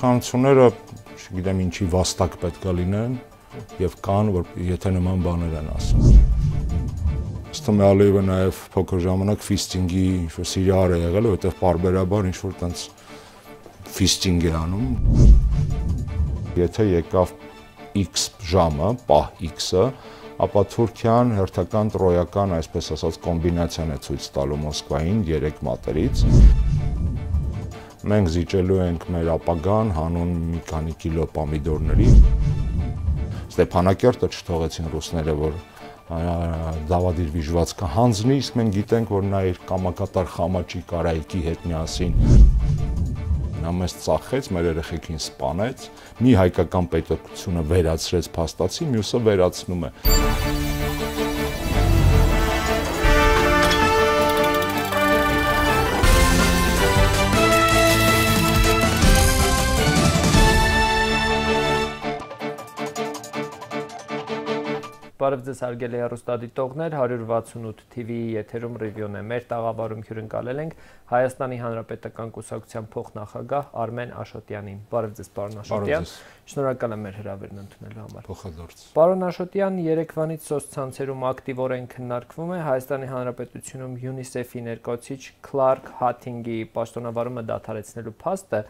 Իշխանությունները, չգիտեմ ինչի վաստակ պետքա լինեն եւ կան, որ եթե նման բաներ են ասում։ Ստամ Ալիևը նաեւ փոքր ժամանակ ֆիստինգի ինչ-որ սիրիար է եղել, որովհետեւ բարբերաբար ինչ-որ տենց ֆիստինգ է անում։ Եթե եկավ X ժամը, պահ X-ը, ապա Թուրքիան հերթական տրոյական, այսպես ասած, կոմբինացիան է ցույց տալու Մոսկվային 3 մատերից։ Մենք զիջելու ենք մեր ապագան հանուն մի քանի կիլո պամիդորների։ Ստեփանակերտը չթողեցին ռուսները, որ դավադիր վիժված կհանձնի, իսկ մենք գիտենք, որ նա իր կամակատար խամաճի կարայիկի հետ միասին նա մեզ ծախեց, մեր երեխեքին սպանեց, մի հայկական պետությունը վերացրեց փաստացի, մյուսը վերացնում է։ Մուսը Բարև ձեզ հարգելի հեռուստադիտողներ, 168 TV-ի եթերում ռևյուն է։ Մեր տաղավարում հյուրընկալել ենք Հայաստանի Հանրապետական Կուսակցության փոխնախագահ Արմեն Աշոտյանին։ Բարև ձեզ, պարոն Աշոտյան։ Շնորհակալ եմ մեր հրավերն ընդունելու համար։ Փոխադարձ։ Պարոն Աշոտյան, Երևանից սոցցանցերում ակտիվորեն քննարկվում է Հայաստանի Հանրապետությունում UNICEF-ի ներկայացիչ Clark Hatting-ի պաշտոնավարումը դադարեցնելու փաստը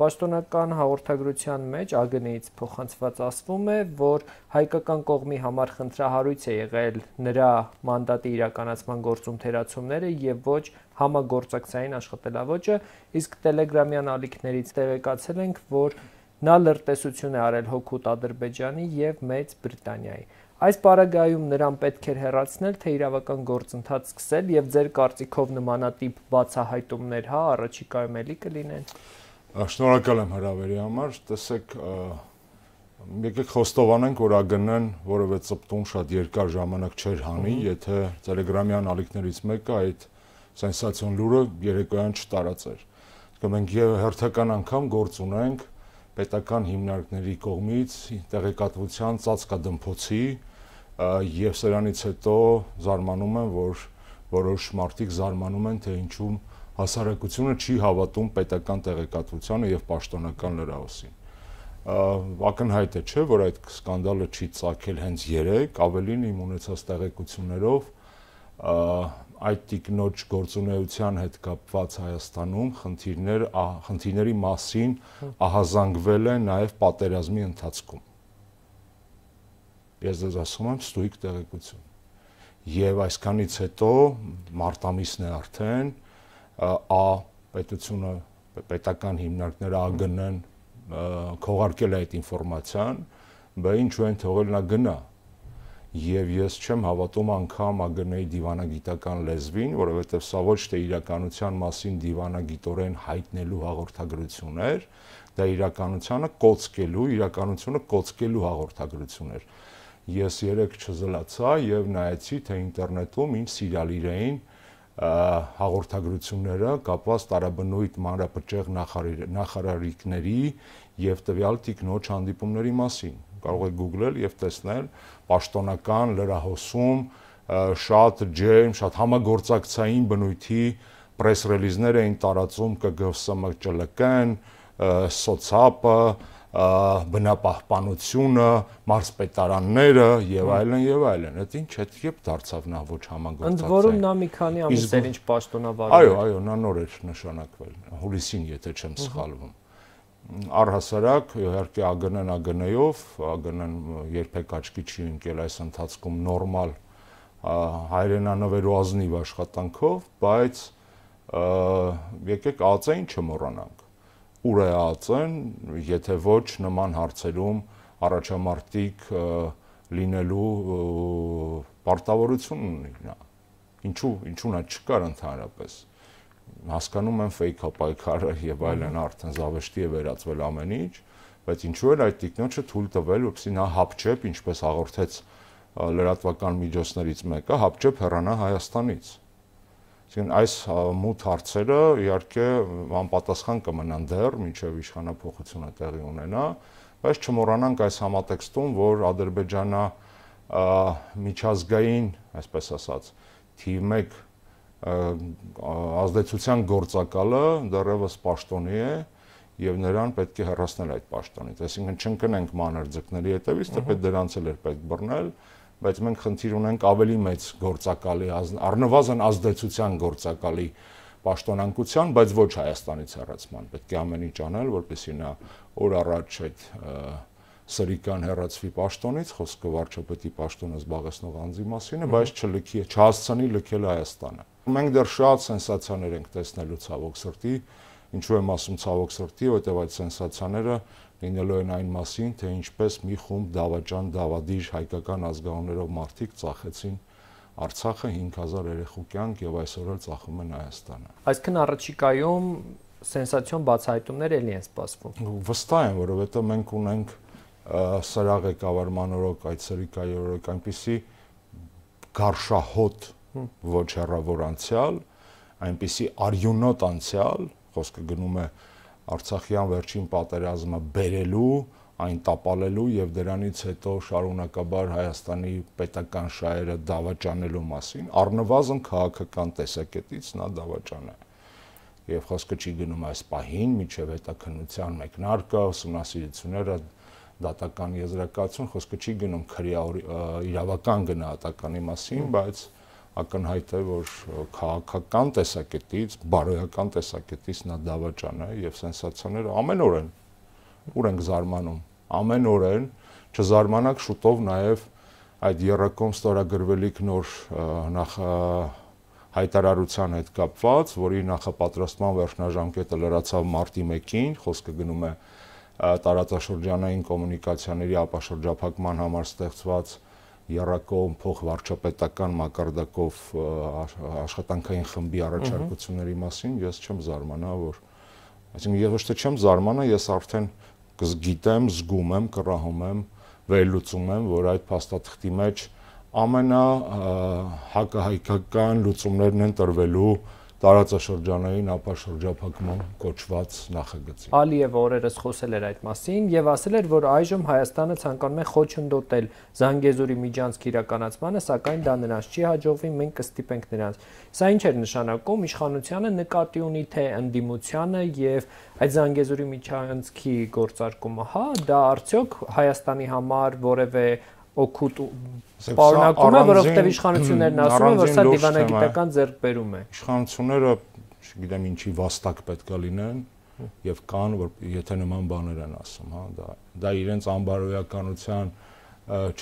Պաշտոնական հաղորդագրության մեջ ԱԳՆ-ից փոխանցված ասվում է, որ հայկական կողմի համար խնդրահարույց է եղել նրա մանդատի իրականացման գործում թերացումները եւ ոչ համագործակցային աշխատելավոճը, իսկ Telegram-յան ալիքներից տեղեկացել ենք, որ նա լրտեսություն է արել հոգուտ Ադրբեջանի եւ Մեծ Բրիտանիայի։ Այս պարագայում նրան պետք էր հերացնել, թե իրավական գործընթաց սկսել եւ ձեր կարծիքով նմանատիպ բացահայտումներ հա առաջիկայում էլի կլինեն։ կլ Շնորհակալ եմ հրավերի համար։ Տեսեք, եկեք խոստովանենք, որ ԱԳՆ-ն որևէ ծպտուն շատ երկար ժամանակ չէր հանի, եթե Telegram-յան ալիքներից մեկը այդ սենսացիոն լուրը երեկոյան չտարածեր։ Իսկ մենք եւ հերթական անգամ գործ ունենք պետական հիմնարկների կողմից տեղեկատվության ծածկադմփոցի եւ սրանից հետո զարմանում եմ, որ որոշ մարդիկ զարմանում են, թե ինչու հասարակությունը չի հավատում պետական տեղեկատվությանը եւ պաշտոնական լրահոսին ակնհայտ է չէ որ այդ սկանդալը չի ցակել հենց 3 ավելին իմ ունեցած տեղեկություններով այդ տիկնոջ գործունեության հետ կապված Հայաստանում խնդիրներ խնդիրների մասին ահազանգվել է նաև պատերազմի ընթացքում ես դες ասում եմ ստույգ տեղեկություն եւ այսքանից հետո մարտամիսն է արդեն Ա պետությունը պետական հիմնարկները ԱԳՆ-ն քողարկել է այդ ինֆորմացիան, բայց ինչու են թողել նա գնա։ Եվ ես չեմ հավատում անգամ ԱԳՆ-ի դիվանագիտական լեզվին, որովհետև սա ոչ թե իրականության մասին դիվանագիտորեն հայտնելու հաղորդագրություն էր, դա իրականությանը կոծկելու, իրականությունը կոծկելու հաղորդագրություն էր։ Ես երեք չզլացա եւ նայեցի, թե ինտերնետում իմ սիրալիրեին հաղորդագրությունները կապված տարաբնույթ մանրապճեղ նախարարիկների եւ տվյալ տիկնոջ հանդիպումների մասին։ Կարող եք Google-ել եւ տեսնել պաշտոնական լրահոսում շատ ջերմ, շատ համագործակցային բնույթի պրես ռելիզներ էին տարածում ԿԳՍՄ ՃԼԿ-ն, սոցապը, բնապահպանությունը, մարզպետարանները եւ այլն եւ այլն։ Այդ ինչ հետ երբ դարձավ նա ոչ համագործակցային։ Ընդ որում նա մի քանի ամիս էր ինչ պաշտոնավարում։ Այո, այո, նա նոր էր նշանակվել հուլիսին, եթե չեմ սխալվում։ Առհասարակ իհարկե ԱԳՆ-ն ԱԳՆ-ով, ԱԳՆ-ն երբեք աչքի չի ընկել այս ընթացքում նորմալ հայրենանվեր ու ազնիվ աշխատանքով, բայց եկեք ԱԱՑ-ին չմոռանանք ուրեած են, եթե ոչ նման հարցերում առաջամարտիկ լինելու պարտավորություն ունի նա։ Ինչու, ինչու նա չկար ընդհանրապես։ Հասկանում եմ fake-ա պայքարը եւ այլն արդեն զավեշտի է վերածվել ամեն ինչ, բայց ինչու էր այդ տիկնոջը թույլ տվել, որպեսզի նա հապճեպ, ինչպես հաղորդեց լրատվական միջոցներից մեկը, հապճեպ հեռանա Հայաստանից։ Այսինքն այս մութ հարցերը իհարկե անպատասխան կմնան դեռ, մինչև իշխանապողությունը տեղի ունենա, բայց չմոռանանք այս համատեքստում, որ Ադրբեջանը միջազգային, այսպես ասած, թիվ 1 ազդեցության գործակալը դեռևս պաշտոնի է եւ նրան պետք է հեռացնել այդ պաշտոնից։ Այսինքն չընկնենք մանր ձկների հետևից, թեպետ դրանց էլ էր պետք բռնել, պետ բայց մենք խնդիր ունենք ավելի մեծ գործակալի առնվազն ազդեցության գործակալի պաշտոնանկության, բայց ոչ Հայաստանից հեռացման։ Պետք է ամեն ինչ անել, որպեսզի նա օր առաջ այդ սրիկան հեռացվի պաշտոնից, խոսքը վարչապետի պաշտոնը զբաղեցնող անձի մասին է, բայց չլքի, չհասցնի լքել Հայաստանը։ Մենք դեռ շատ սենսացիաներ ենք տեսնելու ցավոք սրտի, ինչու եմ ասում ցավոք սրտի, որտեղ այդ սենսացիաները լինելու են այն մասին, թե ինչպես մի խումբ դավաճան դավադիր հայկական ազգանուններով մարդիկ ծախեցին Արցախը 5000 երեխու կյանք եւ այսօր էլ ծախում են Հայաստանը։ Այսինքն առաջիկայում սենսացիոն բացահայտումներ էլի են սպասվում։ Վստահ եմ, որովհետեւ մենք ունենք սրա ղեկավարման օրոք այդ սրիկայի օրոք այնպիսի գարշահոտ ոչ հեռավոր անցյալ, այնպիսի արյունոտ անցյալ, խոսքը գնում է Արցախյան վերջին պատերազմը բերելու, այն տապալելու եւ դրանից հետո շարունակաբար Հայաստանի պետական շահերը դավաճանելու մասին առնվազն քաղաքական տեսակետից նա դավաճան է եւ խոսքը չի գնում այս պահին միջև հետաքննության մեկնարկը ուսումնասիրությունները դատական եզրակացություն խոսքը չի գնում քրեա իրավական գնահատականի մասին բայց ակնհայտ է, որ քաղաքական տեսակետից, բարոյական տեսակետից նա դավաճան է եւ սենսացիաները ամեն օր են ուր ենք զարմանում։ Ամեն օր են չզարմանաք շուտով նաեւ այդ երրակոմ ստորագրվելիք նոր նախ հայտարարության հետ կապված, որի նախապատրաստման վերջնաժամկետը լրացավ մարտի 1-ին, խոսքը գնում է տարածաշրջանային կոմունիկացիաների ապաշրջափակման համար ստեղծված Եռակոմ փոխվարչապետական մակարդակով աշխատանքային խմբի առաջարկությունների մասին ես չեմ զարմանա, որ այսինքն ես ոչ թե չեմ զարմանա, ես արդեն գիտեմ, զգում եմ, կռահում եմ, վերլուծում եմ, որ այդ փաստաթղթի մեջ ամենա հակահայկական լուծումներն են տրվելու տարածաշրջանային ապաշրջափակման կոչված նախագծի։ Ալիևը օրերս խոսել էր այդ մասին եւ ասել էր, որ այժմ Հայաստանը ցանկանում է խոչընդոտել Զանգեզուրի միջանցքի իրականացմանը, սակայն դա նրանց չի հաջողվի, մենք կստիպենք նրանց։ Սա ինչ էր նշանակում իշխանությունը նկատի ունի թե ընդդիմությունը եւ այդ Զանգեզուրի միջանցքի գործարկումը, հա, դա արդյոք Հայաստանի համար որևէ օգուտ պարունակում է, որովհետև իշխանություններն ասում են, որ սա դիվանագիտական ձեռքբերում է։ Իշխանությունները, չգիտեմ, ինչի վաստակ պետք է լինեն եւ կան, որ եթե նման բաներ են ասում, հա, դա դա իրենց անբարոյականության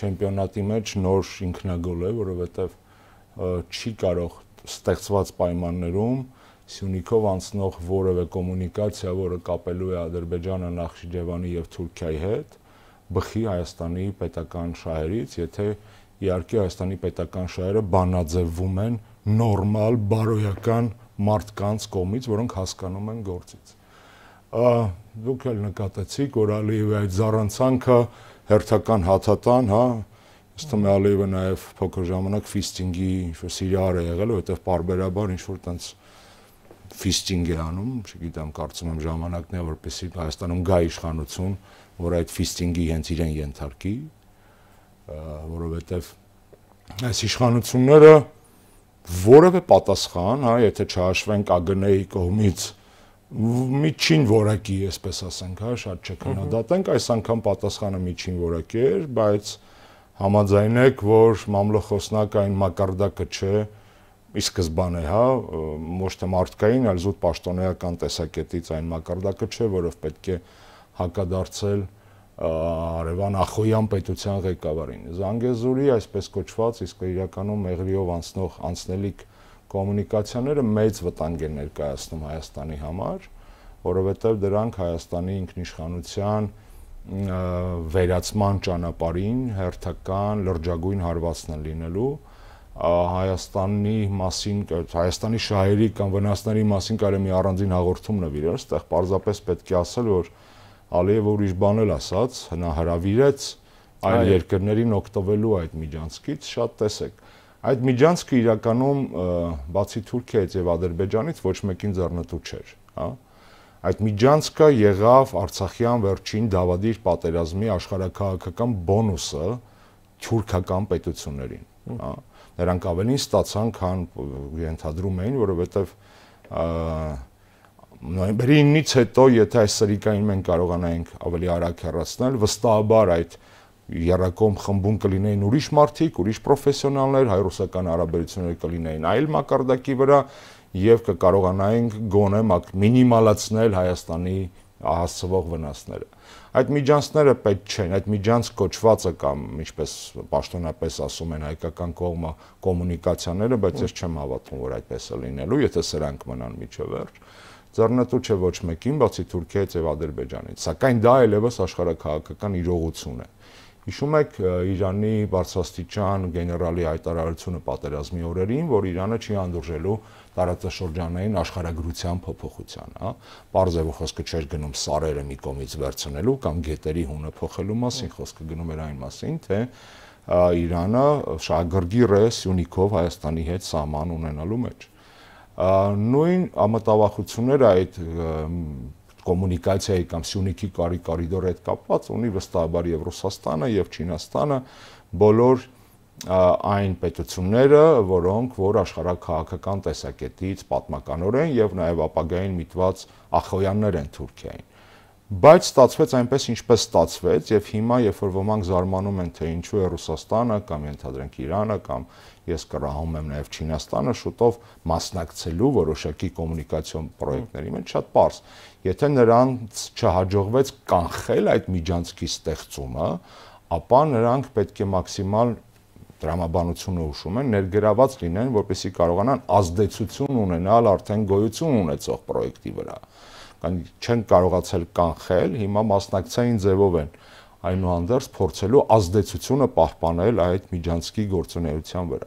չեմպիոնատի մեջ նոր ինքնագոլ է, որովհետև չի կարող ստեղծված պայմաններում Սյունիքով անցնող որևէ կոմունիկացիա, որը կապելու է Ադրբեջանը, Նախճիջևանի եւ Թուրքիայի հետ, բխի Հայաստանի պետական շահերից, եթե իհարկե Հայաստանի պետական շահերը բանաձևվում են նորմալ բարոյական մարդկանց կողմից, որոնք հասկանում են գործից։ Ա դուք էլ նկատեցիք, որ Ալիևի այդ զառանցանքը հերթական հաթաթան, հա, ըստ մ Ալիևը նաև փոքր ժամանակ ֆիստինգի ինչ-որ սիրիար է եղել, որովհետև բարբերաբար ինչ-որ տենց ֆիստինգ է անում, չգիտեմ, կարծում եմ ժամանակն է, որպեսզի Հայաստանում գա իշխանություն, որ այդ ֆիստինգի հենց իրեն ենթարկի, որովհետև այս իշխանությունները որևէ պատասխան, հա, եթե չհաշվենք ԱԳՆ-ի կողմից միջին որակի, այսպես ասենք, հա, շատ չքննադատենք, այս անգամ պատասխանը միջին որակի էր, բայց համաձայնեք, որ մամլոխոսնակ այն մակարդակը չէ, ի սկզբանե, հա, ոչ թե մարդկային, այլ զուտ պաշտոնեական տեսակետից այն մակարդակը չէ, որով պետք է հակադարձել Արևան Ախոյան պետության ղեկավարին։ Զանգեզուրի այսպես կոչված, իսկ իրականում Մեղրիով անցնող անցնելիք կոմունիկացիաները մեծ վտանգ են ներկայացնում Հայաստանի համար, որովհետև դրանք Հայաստանի ինքնիշխանության վերացման ճանապարհին հերթական լրջագույն հարվածն են լինելու Հայաստանի մասին, Հայաստանի շահերի կամ վնասների մասին կարելի մի առանձին հաղորդում նվիրել, այստեղ պարզապես պետք է ասել, որ Ալիևը ուրիշ բան էլ ասաց, նա հրավիրեց այլ երկրներին օգտվելու այդ միջանցքից, շատ տեսեք։ Այդ միջանցքը իրականում բացի Թուրքիայից եւ Ադրբեջանից ոչ մեկին ձեռնտու չէր, հա։ Այդ միջանցքը եղավ Արցախյան վերջին Դավադիր պատերազմի աշխարհակահաղական բոնուսը թուրքական պետություններին, հա։ Նրանք ավելին ստացան, քան ենթադրում էին, որովհետեւ նոյեմբերինից հետո, եթե այս սրիկային մենք կարողանայինք ավելի արագ հեռացնել, վստահաբար այդ երակոմ խմբում կլինեին ուրիշ մարդիկ, ուրիշ պրոֆեսիոնալներ, հայ-ռուսական հարաբերությունները կլինեին այլ մակարդակի վրա եւ կկարողանայինք գոնե մինիմալացնել Հայաստանի հասցվող վնասները։ Այդ միջանցները պետք չեն, այդ միջանց կոչվածը կամ ինչպես պաշտոնապես ասում են հայկական կողմը կոմունիկացիաները, բայց ես չեմ հավատում, որ այդպես է լինելու, եթե սրանք մնան միջևերջ ձեռնտու չէ ոչ մեկին, բացի Թուրքիայից եւ Ադրբեջանից։ Սակայն դա ելևս աշխարհակահաղական իրողություն է։ Հիշում եք Իրանի բարձրաստիճան գեներալի հայտարարությունը պատերազմի օրերին, որ Իրանը չի անդուրժելու տարածաշրջանային աշխարհագրության փոփոխության, հա։ Պարզ է, որ խոսքը չէր գնում սարերը մի կողմից վերցնելու կամ գետերի հունը փոխելու մասին, խոսքը գնում էր այն մասին, թե Իրանը շահագրգիռ է Սյունիքով Հայաստանի հետ սահման ունենալու մեջ նույն ամտավախությունները այդ կոմունիկացիայի կամ Սյունիքի կարի կարիդորի հետ կապված ունի վստահաբար եւ Ռուսաստանը եւ Չինաստանը բոլոր այն պետությունները, որոնք որ աշխարհակահաղական տեսակետից պատմականորեն եւ նաեւ ապագային միտված ախոյաններ են Թուրքիային։ Բայց ստացվեց այնպես ինչպես ստացվեց եւ հիմա երբ որ ոմանք զարմանում են թե ինչու է Ռուսաստանը կամ ենթադրենք Իրանը կամ ես կրահում եմ նաև Չինաստանը շուտով մասնակցելու որոշակի կոմունիկացիոն պրոյեկտների մեջ շատ པարս։ Եթե նրանց չհաջողվեց կանխել այդ միջանցքի ստեղծումը, ապա նրանք պետք է մաքսիմալ դրամաբանությունը ուշում են ներգրաված լինեն, որպեսզի կարողանան ազդեցություն ունենալ արդեն գոյություն ունեցող պրոյեկտի վրա։ Կան չեն կարողացել կանխել, հիմա մասնակցային ձևով են այնուհանդերձ փորձելու ազդեցությունը պահպանել այդ միջանցքի գործունեության վրա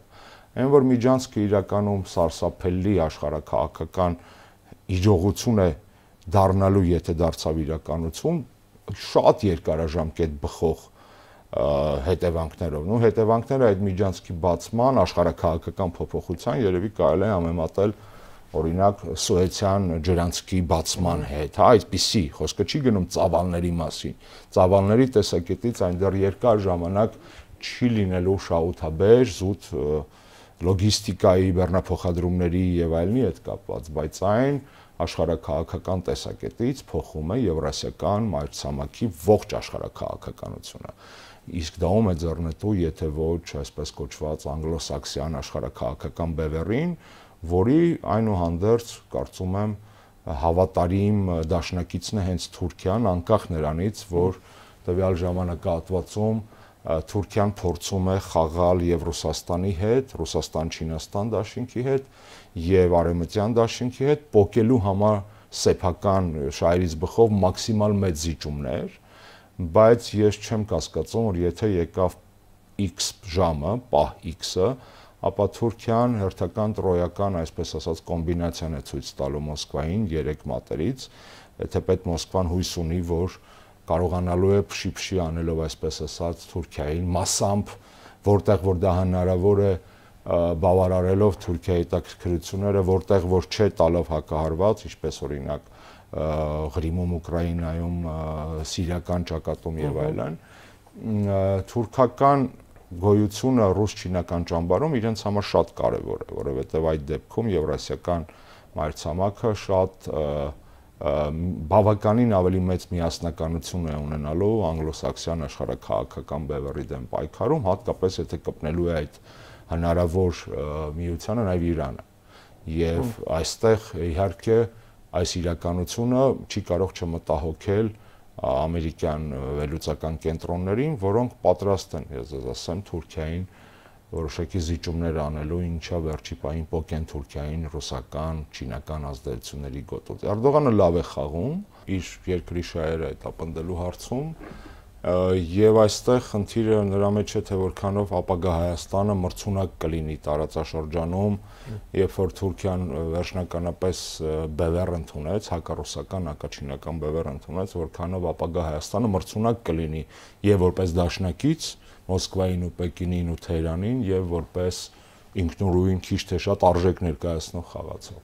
այն որ Միջանցքը իրականում սարսափելի աշխարհակաղակական իջողություն է դառնալու, եթե դարձավ իրականություն, շատ երկարաժամկետ բխող հետևանքներով։ Նու հետևանքները այդ Միջանցքի բացման, աշխարհակաղակական փոփոխության երևի կարելի է համեմատել օրինակ սոեցյան ջրանցքի բացման հետ, հա, այսպիսի խոսքը չի գնում ծավալների մասին։ Ծավալների տեսակետից այն դեռ երկար ժամանակ չի լինելու շահութաբեր զուտ և, լոգիստիկայի, բեռնափոխադրումների եւ այլնի հետ կապված, բայց այն աշխարհակաղակական տեսակետից փոխում է եվրասիական մայրցամաքի ողջ աշխարհակաղակականությունը։ Իսկ դա ում է ձեռնտու, եթե ոչ այսպես կոչված անգլոսաքսիան աշխարհակաղակական բևեռին, որի այնուհանդերձ կարծում եմ հավատարիմ դաշնակիցն է հենց Թուրքիան, անկախ նրանից, որ տվյալ ժամանակահատվածում Թուրքիան փորձում է խաղալ եւ Ռուսաստանի հետ, Ռուսաստան-Չինաստան դաշինքի հետ եւ Արևմտյան դաշինքի հետ փոկելու համար սեփական շահերից բխով մաքսիմալ մեծ զիջումներ, բայց ես չեմ կասկածում, որ եթե եկավ X ժամը, պահ X-ը, ապա Թուրքիան հերթական տրոյական, այսպես ասած, կոմբինացիան է ցույց տալու Մոսկվային երեք մատերից, եթե պետք Մոսկվան հույս ունի, որ կարողանալու է փշի-փշի անելով այսպես ասած Թուրքիային massամբ որտեղ որ դա հնարավոր է բավարարելով Թուրքիայի տակրկրությունները, որտեղ որ չէ տալով հակահարված, ինչպես օրինակ Ղրիմում, Ուկրաինայում, Սիրիական ճակատում եւ այլն, թուրքական գոյությունը ռուս-չինական ճամբարում իրենց համար շատ կարեւոր է, որովհետեւ այդ դեպքում եվրասիական մայրցամաքը շատ և բավականին ավելի մեծ միասնականություն է ունենալու անգլոսաքսյան աշխարհակահաղական բևերի դեմ պայքարում, հատկապես եթե կպնելու է այդ հնարավոր միությանը նաև Իրանը։ Եվ այստեղ իհարկե այս իրականությունը չի կարող չմտահոգել ամերիկյան վերլուծական կենտրոններին, որոնք պատրաստ են, ես ասեմ, Թուրքիային որոշակի զիջումներ անելու, ինչա վերջի պահին փոքեն Թուրքիային, ռուսական, չինական ազդեցությունների գոտոց։ Արդողանը լավ է խաղում իր երկրի շահերը հետապնդելու հարցում, եւ այստեղ խնդիրը նրա մեջ է թե որքանով ապագա Հայաստանը մրցունակ կլինի տարածաշրջանում, երբ որ Թուրքիան վերջնականապես բևեռ ընդունեց, հակառուսական, հակաչինական բևեռ ընդունեց, որքանով ապագա Հայաստանը մրցունակ կլինի եւ որպես դաշնակից, Մոսկվային ու Պեկինին ու Թեհրանին եւ որպես ինքնուրույն քիչ թե շատ արժեք ներկայացնող խաղացող։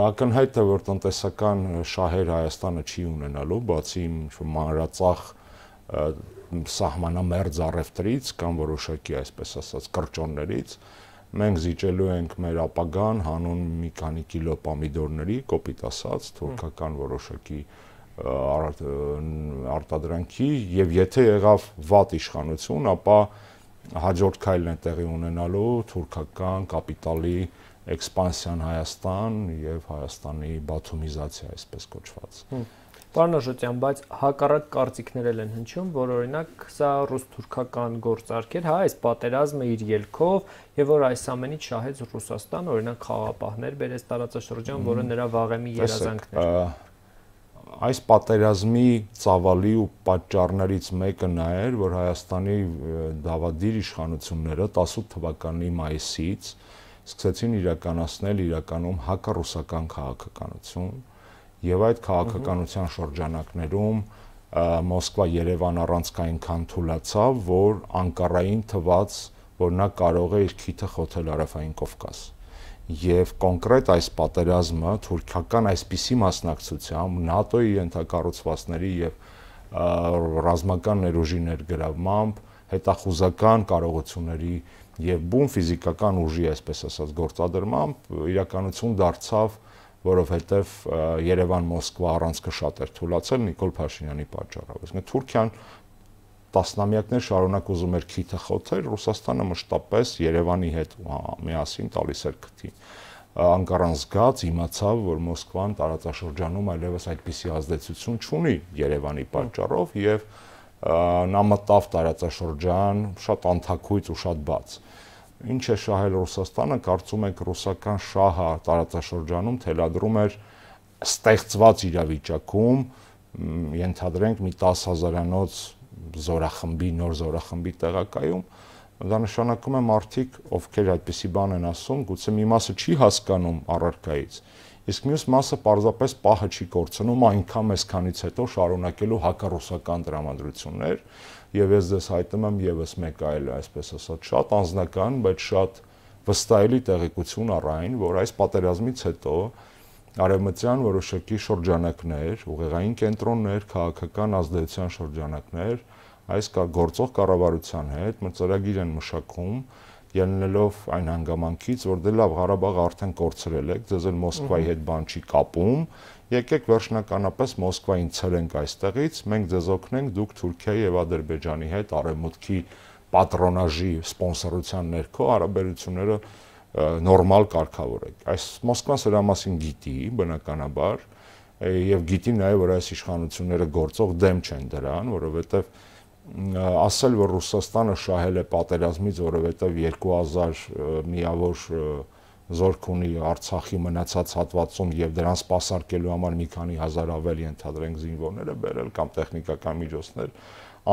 Ակնհայտ է, որ տնտեսական շահեր Հայաստանը չի ունենալու, բացի ինչ-որ մանրածախ սահմանամերձ առևտրից կամ որոշակի, այսպես ասած, կրճոններից, մենք զիջելու ենք մեր ապագան հանուն մի քանի կիլո պամիդորների, կոպիտ ասած, թուրքական որոշակի mm արտադրանքի եւ եթե եղավ վատ իշխանություն, ապա հաջորդ քայլն է տեղի ունենալու թուրքական կապիտալի էքսպանսիան Հայաստան եւ Հայաստանի բաթումիզացիա, այսպես կոչված։ Պարոն Աշոտյան, բայց հակառակ կարծիքներ էլ են հնչում, որ օրինակ սա ռուս-թուրքական գործարք էր, հա, այս պատերազմը իր ելքով, եւ որ այս ամենից շահեց Ռուսաստան, օրինակ խաղապահներ բերեց տարածաշրջան, որը նրա վաղեմի երազանքն էր այս պատերազմի ծավալի ու պատճառներից մեկը նա էր, որ Հայաստանի դավադիր իշխանությունները 18 թվականի մայիսից սկսեցին իրականացնել իրականում հակառուսական քաղաքականություն եւ այդ քաղաքականության շրջանակներում Մոսկվա-Երևան առանցքային քան թուլացավ, որ Անկարային թված, որ նա կարող է իր քիթը խոթել Արևային Կովկաս։ Ա եւ կոնկրետ այս պատերազմը թուրքական այսպիսի մասնակցությամբ ՆԱՏՕ-ի ենթակառուցվածքների եւ ռազմական ներուժի ներգրավմամբ հետախուզական կարողությունների եւ բուն ֆիզիկական ուժի, այսպես ասած, գործադրմամբ իրականություն դարձավ, որովհետեւ Երևան-Մոսկվա առանցքը շատ էր թուլացել Նիկոլ Փաշինյանի պատճառով։ Իսկ Թուրքիան տասնամյակներ շարունակ ուզում էր քիթը խոցել, Ռուսաստանը մշտապես Երևանի հետ հա, միասին տալիս էր քթի։ Անկարան զգաց, իմացավ, որ Մոսկվան տարածաշրջանում այլևս այդպիսի ազդեցություն չունի Երևանի պատճառով եւ նա մտավ տարածաշրջան շատ անթակույց ու շատ բաց։ Ինչ է շահել Ռուսաստանը, կարծում եք ռուսական շահը տարածաշրջանում թելադրում էր ստեղծված իրավիճակում ենթադրենք մի 10000-անոց 10 զորախմբի, նոր զորախմբի տեղակայում, դա նշանակում է մարդիկ, ովքեր այդպիսի բան են ասում, գուցե մի մասը չի հասկանում առարկայից, իսկ մյուս մասը պարզապես պահը չի կորցնում այնքան այսքանից հետո շարունակելու հակառուսական դրամատրություններ, եւ ես դες հայտնում եմ եւս մեկ այլ, այսպես ասած, շատ անznական, բայց շատ վստահելի տեղեկություն առայն, որ այս պատերազմից հետո արևմտյան որոշակի շրջանակներ, ուղեղային կենտրոններ, քաղաքական ազդեցության շրջանակներ այս կա գործող կառավարության հետ մրցարագիր են մշակում ելնելով այն հանգամանքից, որ դե լավ Ղարաբաղը արդեն կորցրել եք, ձեզ էլ Մոսկվայի հետ բան չի կապում, եկեք վերջնականապես Մոսկվային ցրենք այստեղից, մենք ձեզ օգնենք, դուք Թուրքիայի եւ Ադրբեջանի հետ արևմուտքի պատրոնաժի սպոնսորության ներքո հարաբերությունները նորմալ կարգավորեք։ Այս Մոսկվան սրա մասին գիտի, բնականաբար, եւ գիտի նաեւ, որ այս իշխանությունները գործող դեմ չեն դրան, որովհետեւ որ ասել, որ Ռուսաստանը շահել է պատերազմից, որովհետև 2000 միավոր զորք ունի Արցախի մնացած հատվածում եւ դրան սпасարկելու համար մի քանի հազար ավելի ընդհանրենք զինվորները բերել կամ տեխնիկական միջոցներ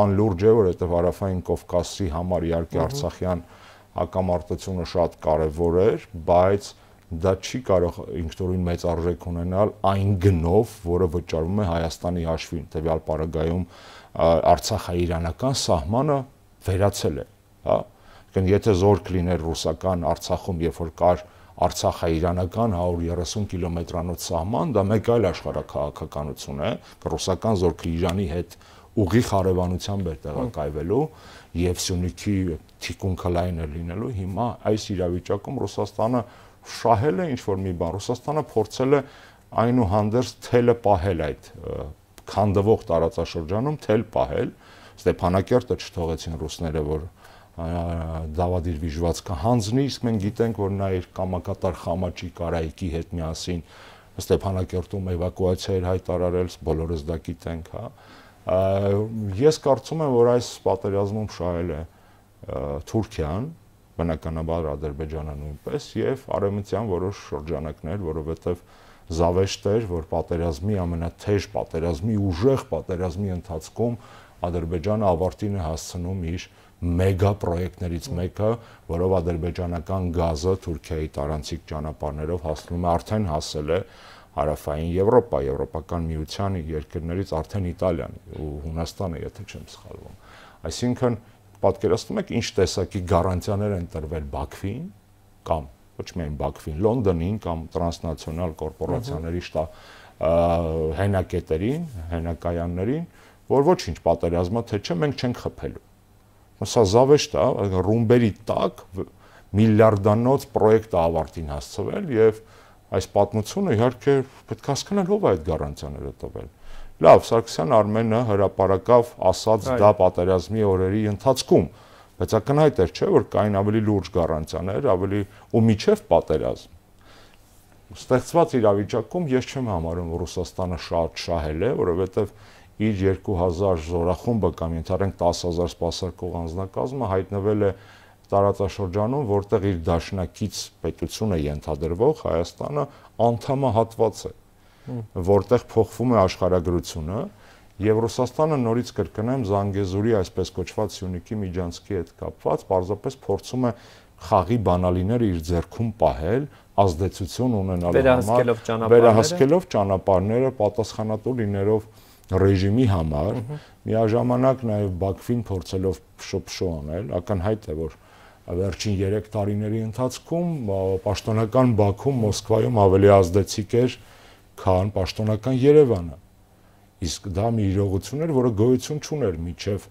անլուրջ է, որովհետև Հարավային Կովկասի համար իհարկե Արցախյան հակամարտությունը շատ կարեւոր էր, բայց դա չի կարող ինքնուրույն մեծ արժեք ունենալ այն գնով, որը վճարվում է Հայաստանի հաշվին, տվյալ պարագայում Արցախա-իրանական սահմանը վերացել է, հա։ Այսինքն եթե զորք լիներ ռուսական Արցախում, երբ որ կար Արցախա-իրանական 130 կիլոմետրանոց սահման, դա մեկ այլ աշխարհակահաղականություն է, ռուսական զորքը Իրանի հետ ուղի խարևանությամբ էր տեղակայվելու եւ Սյունիքի թիկունքլայնը լինելու հիմա այս իրավիճակում Ռուսաստանը շահել է ինչ որ մի բան, Ռուսաստանը փորձել է այնուհանդերձ թելը պահել այդ քանդվող տարածաշրջանում թել պահել Ստեփանակերտը չթողեցին ռուսները որ դավադիր վիժված կհանձնի իսկ մենք գիտենք որ նա իր կամակատար խամաճի կարայիկի հետ միասին Ստեփանակերտում էվակուացիա էր հայտարարել բոլորս դա գիտենք հա ես կարծում եմ որ այս պատերազմում շահել է Թուրքիան բնականաբար Ադրբեջանը նույնպես եւ արևմտյան որոշ շրջանակներ որովհետեւ որ զավեշտ էր, որ պատերազմի ամենաթեժ պատերազմի, ուժեղ պատերազմի ընթացքում Ադրբեջանը ավարտին է հասցնում իր մեգա պրոյեկտներից մեկը, որով ադրբեջանական գազը Թուրքիայի տարանցիկ ճանապարհներով հասնում է, արդեն հասել է հարավային Եվրոպա, Եվրոպական միության երկրներից արդեն Իտալիան ու Հունաստանը, եթե չեմ սխալվում։ Այսինքն, պատկերացնում եք ինչ տեսակի գարանտիաներ են տրվել Բաքվին կամ ոչ միայն Բաքվին, Լոնդոնին կամ տրանսնացիոնալ կորպորացիաների շտա հենակետերին, հենակայաններին, որ ոչինչ պատերազմա թե չէ մենք չենք խփելու։ Սա զավեշտ է, ռումբերի տակ միլիարդանոց պրոյեկտը ավարտին հասցվել եւ այս պատմությունը իհարկե պետք է հասկանալ ով է այդ գարանտիաները տվել։ Լավ, Սարգսյան Արմենը հրաապարակավ ասած դա պատերազմի օրերի ընթացքում, Բայց ակնհայտ էր, չէ, որ կային ավելի լուրջ գարանցիաներ, ավելի ու միջև պատերազմ ստեղծված իրավիճակում ես չեմ համարում, որ Ռուսաստանը շատ շահել է, որովհետև իր 2000 զորախումբը կամ ընդհանրենք 10000 սպասարկող անձնակազմը հայտնվել է տարածաշրջանում, որտեղ իր դաշնակից պետությունը ենթադրվող Հայաստանը անդամահատված է, որտեղ փոխվում է աշխարհագրությունը Եվրոսաստանը նորից կրկնեմ Զանգեզուրի այսպես կոչված Սյունիքի միջանցքի հետ կապված պարզապես փորձում է խաղի բանալիները իր ձեռքում պահել, ազդեցություն ունենալու համար, վերահսկելով ճանապարհները պատասխանատու լինելով ռեժիմի համար, միաժամանակ նաև Բաքվին փորձելով շփշո անել, ակնհայտ է որ վերջին 3 տարիների ընթացքում պաշտոնական Բաքու Մոսկվայում ավելի ազդեցիկ էր, քան պաշտոնական Երևանը Իսկ դա մի իրողություն էր, որը գոյություն չուներ մինչև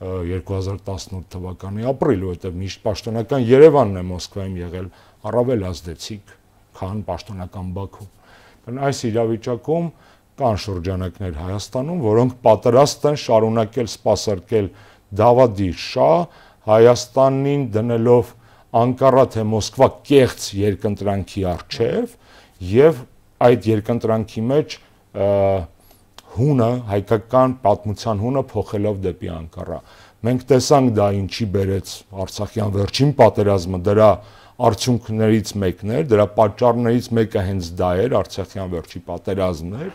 2018 թվականի ապրիլը, որտեղ միշտ պաշտոնական Երևանն է Մոսկվայում եղել, առավել ազդեցիկ, քան պաշտոնական Բաքու։ Բնական այս իրավիճակում կան շրջանակներ Հայաստանում, որոնք պատրաստ են շարունակել սпасարկել դավադիր շա Հայաստանին դնելով Անկարա թե Մոսկվա կեղծ երկընտրանքի արչև եւ այդ երկընտրանքի մեջ և, հունը, հայկական պատմության հունը փոխելով դեպի Անկարա։ Մենք տեսանք դա ինչի բերեց Արցախյան վերջին պատերազմը, դրա արդյունքներից մեկն էր, դրա պատճառներից մեկը հենց դա էր, Արցախյան վերջի պատերազմն էր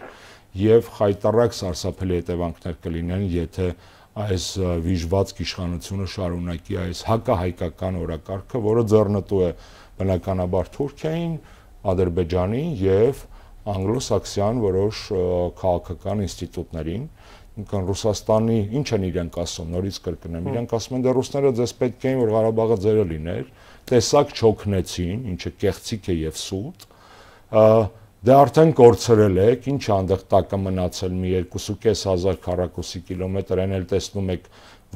եւ խայտարակ սարսափելի հետևանքներ կլինեն, եթե այս վիժված իշխանությունը շարունակի այս հակահայկական օրակարգը, որը ձեռնտու է բնականաբար Թուրքիային, Ադրբեջանին եւ անգլոսաքսյան որոշ քաղաքական ինստիտուտներին ինքն Ռուսաստանի ինչ են իրենք ասում, նորից կրկնեմ, իրենք ասում են դե ռուսները ձեզ պետք էին որ Ղարաբաղը ձերը լիներ, տեսակ չոքնեցին, ինչը կեղծիք է եւ սուտ։ Դե արդեն կորցրել եք, ինչ անդեղ տակը մնացել մի 2.500 քառակուսի կիլոմետր են էլ տեսնում եք,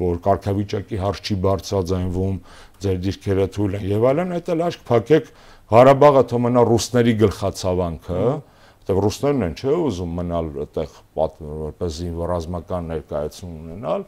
որ կարգավիճակի հարց չի բարձրաձայնվում, ձեր դիրքերը թույլ են եւ այլն, դա էլ աշկ փակեք Ղարաբաղը թող մնա ռուսների գլխացավանքը։ mm -hmm Այդտեղ ռուսներն են չէ ուզում մնալ այդտեղ պատմում որպես ռազմական ներկայացում ունենալ,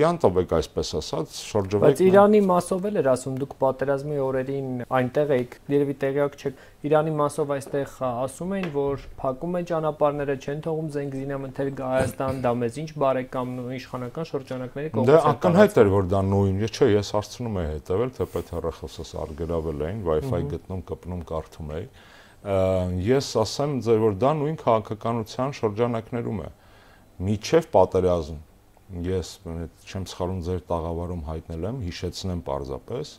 Յան տվեք այսպես ասած շորջվեք Բայց Իրանի մասով էլ էր ասում դուք պատերազմի օրերին այնտեղ եք երևի տեղյակ չեք Իրանի մասով այստեղ ասում էին որ փակում են ճանապարհները չեն թողում Զենգզինը մտել Հայաստան դա մեզ ինչ բարեկամ իշխանական շրջանակների կողմից Դա դե ակնհայտ էր որ դա նույնն է չէ ես հարցնում եմ հետևել թե պետք է հեռախոսս արգելավել էին Wi-Fi գտնում կպնում կարդում էի ես ասեմ ձեր որ դա նույն քաղաքականության շրջանակներում է միջև պատերազմ ես չեմ սխալում ձեր տաղավարում հայտնել եմ հիշեցնեմ parzapes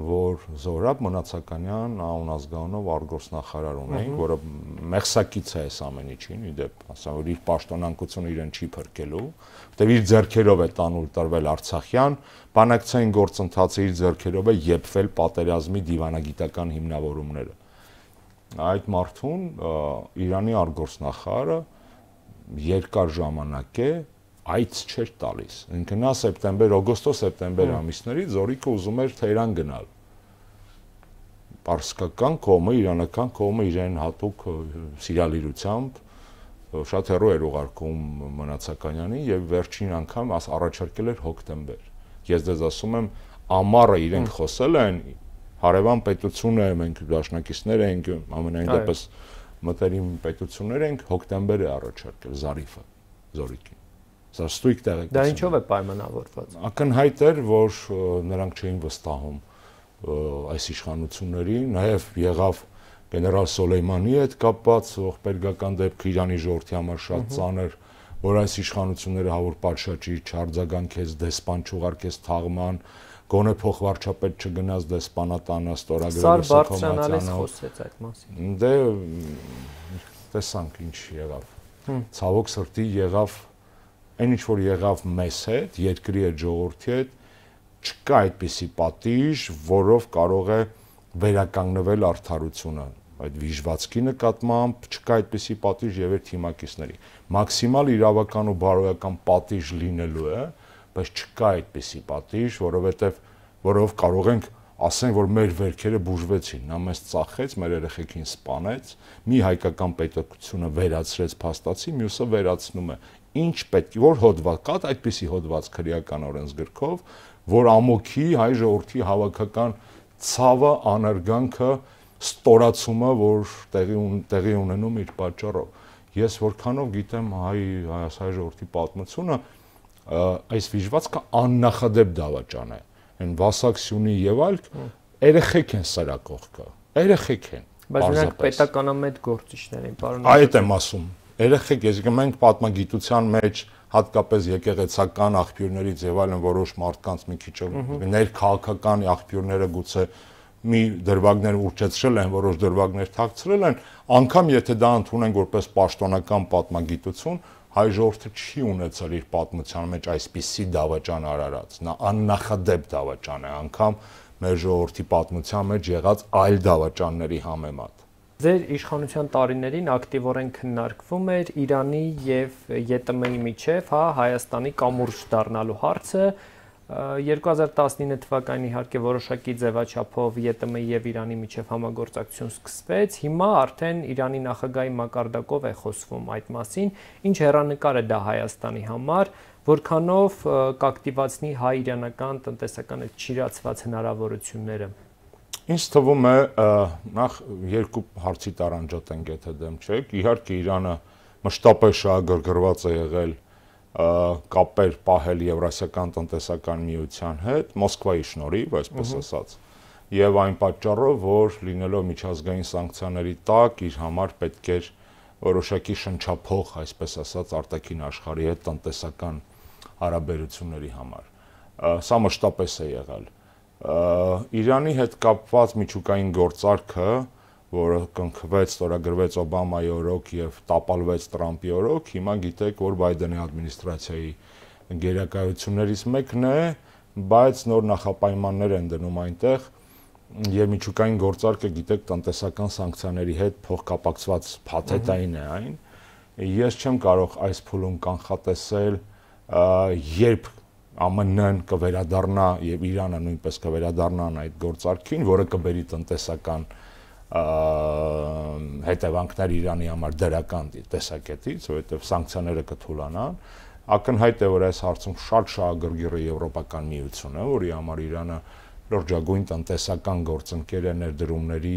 որ Զորաբ Մնացականյան անունազգանով արգոսնախարար ունենք, որը մեղսակից է այս ամենի չին, ի դեպ, ասա որ իր պաշտոնակությունը իրեն չի փրկելու, որտեվ իր ձեռքերով է տանուլ տրվել Արցախյան, բանակցային գործընթացը իր ձեռքերով է եփվել պատերազմի դիվանագիտական հիմնավորումները այդ մարդուն Իրանի արգորսնախարը երկար ժամանակ է այց չէր տալիս։ Ինքը նա սեպտեմբեր, օգոստոս-սեպտեմբեր ամիսների Զորիկը ուզում էր Թեհրան գնալ։ Պարսկական կողմը, իրանական կողմը իրեն հատուկ սիրալիրությամբ շատ հեռու էր ուղարկում մնացականյանին եւ վերջին անգամ աս առաջարկել էր հոկտեմբեր։ Ես դες ասում եմ, ամառը իրենք խոսել են հարևան պետությունը մենք դաշնակիցներ ենք, ամենայն դեպս մտերիմ պետություններ ենք, հոկտեմբերը առաջարկել Զարիֆը, Զորիկին։ Սա ստույգ տեղեկություն։ Դա ինչով է պայմանավորված։ Ակնհայտ էր, որ նրանք չէին վստահում այս իշխանությունների, նաև եղավ գեներալ Սոլեյմանի հետ կապված ողբերգական դեպք Իրանի ժողովրդի համար շատ ծանր, որ այս իշխանությունները հավոր պատշաճի չարձագանքեց, դեսպան չուղարկեց թաղման, գոնե փոխվարչապետ չգնաց դեսպանատանը ստորագրել սոֆոմացիանով։ Սար Բարձրանալիս խոսեց այդ մասին։ Դե տեսանք ինչ եղավ։ Ցավոք սրտի եղավ այն ինչ որ եղավ մեզ հետ, երկրի հետ, ժողովրդի հետ, չկա այդպիսի պատիժ, որով կարող է վերականգնվել արդարությունը այդ վիժվածքի նկատմամբ չկա այդպիսի պատիժ եւ այդ թիմակիցների։ Մաքսիմալ իրավական ու բարոյական պատիժ լինելու է, բայց չկա այդպիսի պատիժ, որովհետև որով կարող ենք ասեն, որ մեր վերքերը բուժվեցին, նա մեզ ծախեց, մեր երեխեքին սպանեց, մի հայկական պետությունը վերացրեց փաստացի, մյուսը վերացնում է։ Ինչ պետք է, որ հոդված կա, այդպիսի հոդված քրեական օրենսգրքով, որ ամոքի հայ ժողովրդի հավաքական ցավը, անարգանքը, ստորացումը, որ տեղի տեղի ունենում իր պատճառով։ Ես որքանով գիտեմ հայ հայ ժողովրդի պատմությունը, հայ այս վիժվածքը աննախադեպ դավաճան է են վասաքսյունի եւ այլ երեխեք են սրա կողքը երեխեք են բայց նրանք պետականամետ գործիչներ են պարոն այդ եմ ասում երեխեք ես մենք պատմագիտության մեջ հատկապես եկեղեցական աղբյուրներից եւ այլն որոշ մարդկանց մի քիչ ներքաղաքական աղբյուրները գուցե մի դրվագներ ուռճեցրել են, որոշ դրվագներ թաքցրել են, անգամ եթե դա ընդունենք որպես պաշտոնական պատմագիտություն, հայ ժողովուրդը չի ունեցել իր պատմության մեջ այսպիսի դավաճան արարած։ Նա աննախադեպ դավաճան է, անգամ մեր ժողովրդի պատմության մեջ եղած այլ դավաճանների համեմատ։ Ձեր իշխանության տարիներին ակտիվորեն քննարկվում էր Իրանի եւ ԵՏՄ-ի միջև, հա, Հայաստանի կամուրջ դառնալու հարցը, 2019 թվականին իհարկե որոշակի ձևաչափով ԵՏՄ-ի եւ Իրանի միջև համագործակցություն սկսվեց։ Հիմա արդեն Իրանի նախագահի մակարդակով է խոսվում այդ մասին, ինչ հերանեկար է դա Հայաստանի համար, որքանով կակտիվացնի հայ-իրանական տնտեսական այդ ճիրացված հնարավորությունները։ Ինչ թվում է, նախ երկու հարցի տարանջատենք, եթե դեմ չեք։ Իհարկե Իրանը մշտապես շահագրգռված է եղել եղ կապեր պահել Եվրասիական տնտեսական միության հետ Մոսկվայի շնորհիվ, այսպես ասած։ Եվ այն պատճառով, որ լինելով միջազգային սանկցիաների տակ, իր համար պետք էր որոշակի շնչափող, այսպես ասած, արտաքին աշխարհի հետ տնտեսական հարաբերությունների համար։ Սա մշտապես է եղել։ Իրանի հետ կապված միջուկային գործարքը, որը կնքվեց, ստորագրվեց Օբամայի օրոք եւ տապալվեց Տրամպի օրոք, հիմա գիտեք, որ Բայդենի ադմինիստրացիայի գերակայություններից մեկն է, բայց նոր նախապայմաններ են դնում այնտեղ եւ միջուկային գործարքը գիտեք տնտեսական սանկցիաների հետ փոխկապակցված փաթեթային է այն ես չեմ կարող այս փուլում կանխատեսել երբ ԱՄՆ-ն կվերադառնա եւ Իրանը նույնպես կվերադառնան այդ գործարքին որը կբերի տնտեսական հետևանքներ Իրանի համար դրական տեսակետից, որովհետև սանկցիաները կթուլանան, ակնհայտ է որ այս հարցում շատ շահագրգիռ է եվրոպական միությունը, որի համար Իրանը լրջագույն տնտեսական գործընկեր է ներդրումների,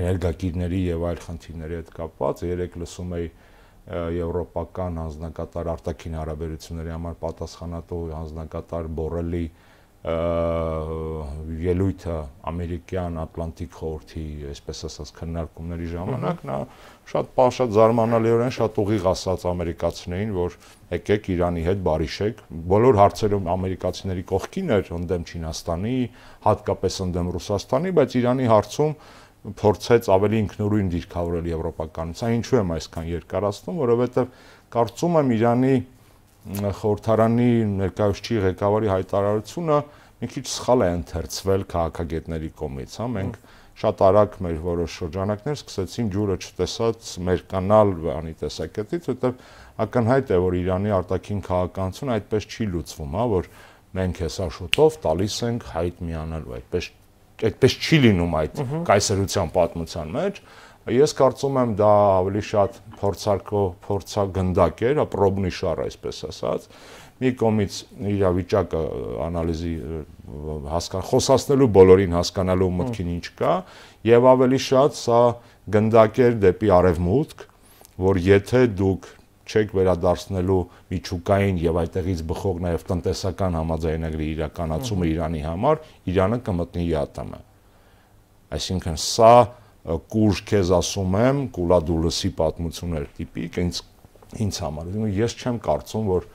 էներգակիրների եւ այլ խնդիրների հետ կապված։ Երեք լսում էի եվրոպական հանձնակատար արտաքին հարաբերությունների համար պատասխանատու հանձնակատար Բորելի ելույթը ամերիկյան Ատլանտիկ խորհրդի, այսպես ասած, քննարկումների ժամանակ նա շատ պաշտ զարմանալիորեն շատ ուղիղ ասաց ամերիկացիներին, որ եկեք Իրանի հետ բարիշեք։ Բոլոր հարցերում ամերիկացիների կողքին էր ընդդեմ Չինաստանի, հատկապես ընդդեմ Ռուսաստանի, բայց Իրանի հարցում փորձեց ավելի ինքնուրույն դիրքավորել եվրոպականության։ Ինչու եմ այսքան երկարացնում, որովհետև կարծում եմ Իրանի խորհրդարանի ներկայացուցիչի ղեկավարի հայտարարությունը մի քիչ սխալ է ընթերցվել քաղաքագետների կողմից, հա, մենք շատ արագ մեր որոշ շրջանակներ սկսեցին ջուրը չտեսած մեր կանալ բանի տեսակետից, որտեղ ակնհայտ է, որ Իրանի արտաքին քաղաքականությունը այդպես չի լուծվում, հա, որ մենք հեսա շուտով տալիս ենք հայտ միանալու, այդպես այդպես չի լինում այդ կայսրության պատմության մեջ, Ես կարծում եմ դա ավելի շատ փորձարկո փորձագնդակ էր, հա, պրոբնիշար այսպես ասած։ Մի կողմից իրավիճակը անալիզի հասկան խոսացնելու բոլորին հասկանալու մտքին ինչ կա, եւ ավելի շատ սա գնդակ էր դեպի արևմուտք, որ եթե դուք չեք վերադարձնելու միջուկային եւ այդտեղից բխող նաեւ տնտեսական համաձայնագրի իրականացումը Իրանի համար, Իրանը կմտնի ԵԱՏՄ։ Այսինքն սա կուրժ քեզ ասում եմ, կուլադուլսի պատմություններ տիպիկ, ինձ ինձ համար։ Ես չեմ կարծում, որ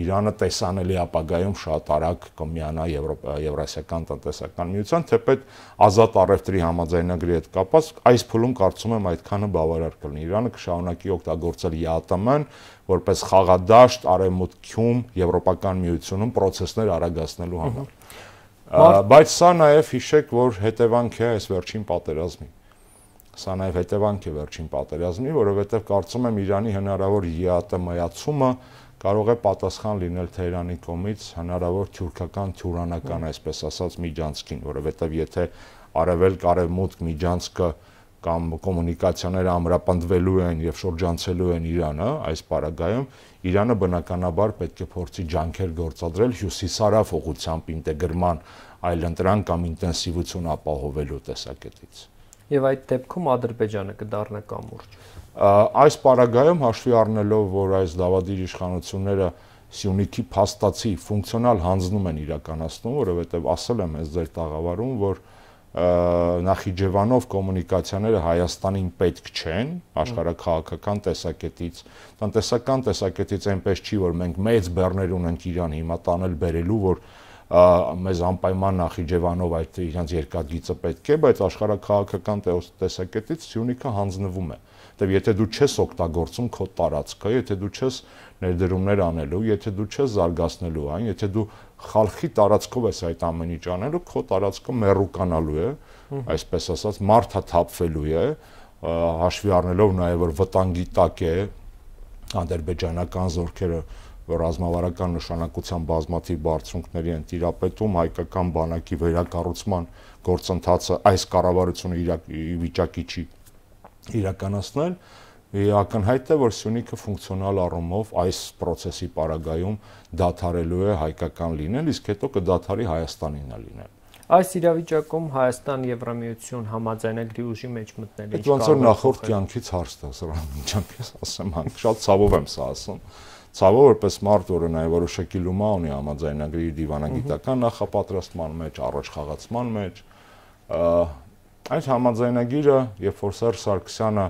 Իրանը տեսանելի ապագայում շատ արագ կմիանա Եվրասիական տնտեսական միության, թեպետ ազատ առևտրի համաձայնագրի հետ կապված այս փուլում կարծում եմ այդքանը բավարար կլինի։ Իրանը կշարունակի օգտագործել ԵԱՏՄ-ն որպես խաղադաշտ արևմուտքում Եվրոպական միությունում process-ներ արագացնելու համար։ Բայց սա նաև հիշեք, որ հետևանք է այս վերջին պատերազմի։ Սա նաև հետևանք է վերջին պատերազմի, որովհետև կարծում եմ Իրանի հնարավոր ԵԱՏՄ-յացումը կարող է պատասխան լինել Թեհրանի կողմից հնարավոր թուրքական թյուրանական, այսպես ասած, միջանցքին, որովհետև եթե արևելք արևմուտք միջանցքը կամ կոմունիկացիաները ամրապնդվելու են եւ շրջանցելու են Իրանը այս պարագայում Իրանը բնականաբար պետք է փորձի ջանքեր գործադրել հյուսիսարավ ուղությամբ ինտեգրման այլընտրանք կամ ինտենսիվություն ապահովելու տեսակետից եւ այդ դեպքում Ադրբեջանը կդառնա կամուրջ։ Այս պարագայում հաշվի առնելով, որ այս դավադիր իշխանությունները Սյունիքի փաստացի ֆունկցիոնալ հանձնում են իրականացնում, որովհետեւ ասել եմ ես ձեր տաղավարում, որ Նախիջևանով կոմունիկացիաները Հայաստանին պետք չեն աշխարհակահաղական տեսակետից։ Տնտեսական տեսակետից այնպես չի, որ մենք մեծ բեռներ ունենք Իրան հիմա տանել բերելու, որ մեզ անպայման Նախիջևանով այդ իրանց երկաթգիծը պետք է, բայց աշխարհակահաղական տեսակետից Սյունիքը հանձնվում է։ Դեւ եթե դու չես օգտագործում քո տարածքը, եթե դու չես ներդրումներ անելու, եթե դու չես զարգացնելու այն, եթե դու խալխի տարածքով ես այդ ամենի ճանելու, քո տարածքը մեռուկանալու է, այսպես ասած, մարդաթափվելու է, հաշվի առնելով նաև որ վտանգի տակ է ադրբեջանական զորքերը ռազմավարական նշանակության բազմաթիվ բարձունքների են տիրապետում հայկական բանակի վերակառուցման գործընթացը այս կառավարությունը իր վիճակի չի իրականացնել ակնհայտ է որ Սյունիքը ֆունկցիոնալ առումով այս process-ի պարագայում դադարելու է հայկական լինել իսկ հետո կդադարի Հայաստանին է լինել Այս իրավիճակում Հայաստան Եվրամիություն համաձայնագրի ուժի մեջ մտնելը ինչ կարող է Ոնց որ նախորդ կյանքից հարց տա սրան ինչ անքես ասեմ, շատ ցավով եմ սա ասում։ Ցավով որպես մարդ, որը նաև որոշակի լումա ունի համաձայնագրի դիվանագիտական նախապատրաստման մեջ, առաջխաղացման մեջ, այդ համաձայնագիրը, երբ որ Սերժ Սարգսյանը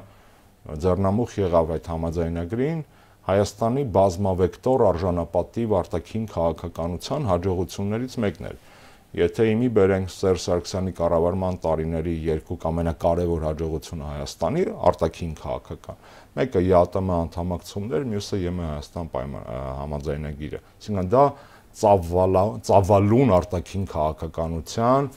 ձեռնամուխ եղավ այդ համաձայնագրին, Հայաստանի բազմավեկտոր արժանապատիվ արտաքին քաղաքականության հաջողություններից մեկն էր։ Եթե իմի բերենք Սերժ Սարգսյանի կառավարման տարիների երկու ամենակարևոր հաջողությունը Հայաստանի արտաքին քաղաքական, մեկը ԵԱՏՄ անդամակցումներ, մյուսը ԵՄ Հայաստան համաձայնագիրը։ Այսինքն դա ծավալա ծավալուն արտաքին քաղաքականության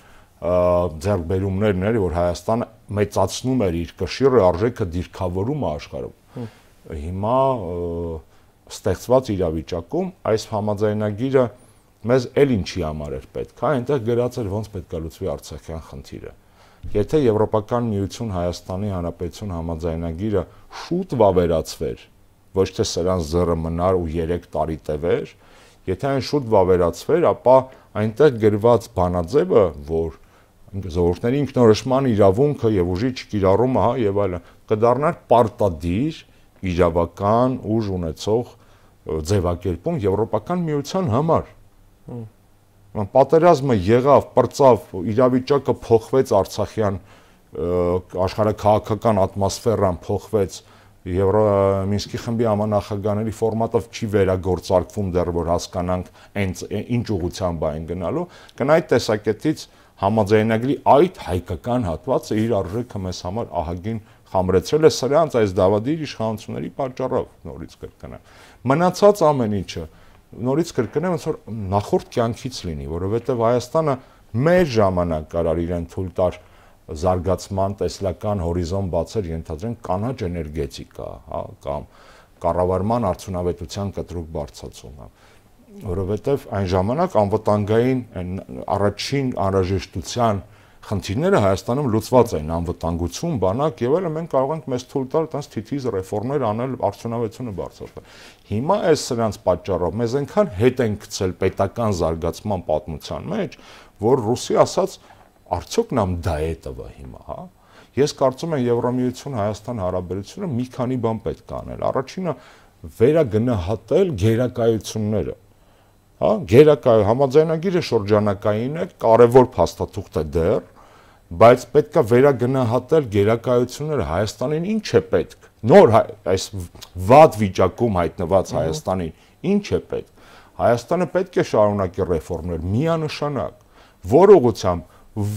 ձեռքբերումներն էր, որ Հայաստանը մեծացնում էր իր կշիռը, արժեքը դիրքավորումը աշխարհում։ Հիմա ստեղծված իրավիճակում այս համաձայնագիրը մեզ էլ ինչի համար էր պետք, հա, այնտեղ գրած էր ոնց պետք է լուծվի Արցախյան խնդիրը։ Եթե Եվրոպական միություն Հայաստանի Հանրապետություն համաձայնագիրը շուտ վավերացվեր, ոչ թե սրան զրը մնար ու 3 տարի տևեր, եթե այն շուտ վավերացվեր, ապա այնտեղ գրված բանաձևը, որ ժողովրդների ինքնորոշման իրավունքը եւ ուժի չկիրառումը, հա, եւ այլն, կդառնար պարտադիր իրավական ուժ ունեցող ձևակերպում Եվրոպական միության համար։ Ուրեմն պատերազմը եղավ, պրծավ, իրավիճակը փոխվեց Արցախյան աշխարհակահաղական ատմոսֆերան փոխվեց Եվրո Մինսկի խմբի ամանախագաների ֆորմատով չի վերագործարկվում դեռ որ հասկանանք այնց ինչ ուղղությամբ այն գնալու, կնայ տեսակետից համաձայնագրի այդ հայկական հատվածը իր արժեքը մեզ համար ահագին խամրեցրել է սրանց այս դավադիր իշխանությունների պատճառով նորից կրկնա։ Մնացած ամեն ինչը նորից կրկնեմ ոնց որ նախորդ կյանքից լինի, որովհետև Հայաստանը մեր ժամանակ կարար իրեն թույլ տար զարգացման տեսլական հորիզոն բացեր ենթադրեն կանաչ էներգետիկա, հա, կամ կառավարման արդյունավետության կտրուկ բարձրացումը որովհետև այն ժամանակ անվտանգային առաջին անհրաժեշտության խնդիրները Հայաստանում լուծված են, անվտանգություն, բանակ եւ այլն, մենք կարող ենք մեզ թույլ տալ այդպես թիթիզ ռեֆորմներ անել, արդյունավետությունը բարձրացնել։ Հիմա այս սրանց պատճառով մեզ այնքան հետ են գցել պետական զարգացման պատմության մեջ, որ ռուսի ասած արդյոք նամ դա է տվը հիմա, հա՞։ Ես կարծում եմ Եվրամիություն Հայաստան հարաբերությունը մի քանի բան պետք է անել։ Առաջինը վերագնահատել գերակայությունները հա գերակայ համաձայնագիրը շրջանակային է կարևոր փաստաթուղթ է դեռ բայց պետքա վերագնահատել գերակայությունները Հայաստանին ինչ է պետք։ Նոր այս վատ վիճակում հայտնված Հայաստանին ինչ է պետք։ Հայաստանը պետք է շարունակի ռեֆորմներ միանշանակ, որ ուղղությամբ